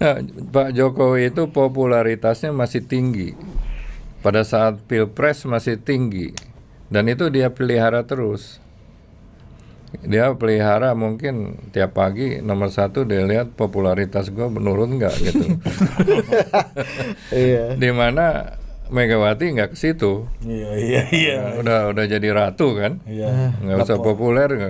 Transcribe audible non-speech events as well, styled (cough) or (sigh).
Nah, Pak Jokowi itu popularitasnya masih tinggi. Pada saat pilpres masih tinggi. Dan itu dia pelihara terus. Dia pelihara mungkin tiap pagi nomor satu dia lihat popularitas gue menurun nggak gitu. (laughs) Iya. mana Megawati nggak ke situ. Iya iya iya. Udah udah jadi ratu kan. Iya. Nggak usah populer